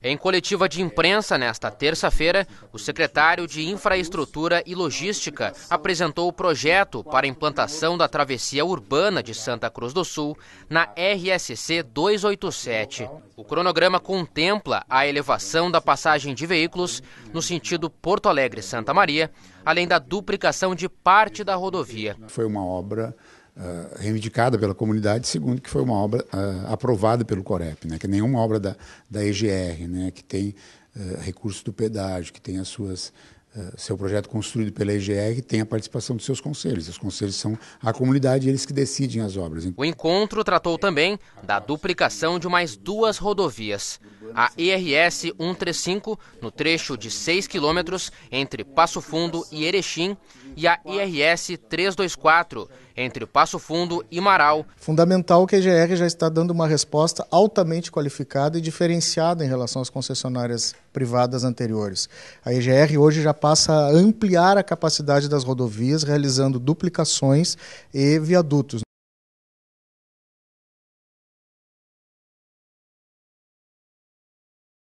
Em coletiva de imprensa nesta terça-feira, o secretário de Infraestrutura e Logística apresentou o projeto para implantação da travessia urbana de Santa Cruz do Sul na RSC 287. O cronograma contempla a elevação da passagem de veículos no sentido Porto Alegre-Santa Maria, além da duplicação de parte da rodovia. Foi uma obra uh, reivindicada pela comunidade, segundo que foi uma obra uh, aprovada pelo Corep, né? que é nenhuma obra da, da EGR, né? que tem uh, recursos do pedágio, que tem as suas seu projeto construído pela EGR tem a participação dos seus conselhos. Os conselhos são a comunidade, eles que decidem as obras. O encontro tratou também da duplicação de mais duas rodovias a IRS 135, no trecho de 6 quilômetros entre Passo Fundo e Erechim, e a IRS 324, entre Passo Fundo e Marau. Fundamental que a EGR já está dando uma resposta altamente qualificada e diferenciada em relação às concessionárias privadas anteriores. A EGR hoje já passa a ampliar a capacidade das rodovias, realizando duplicações e viadutos.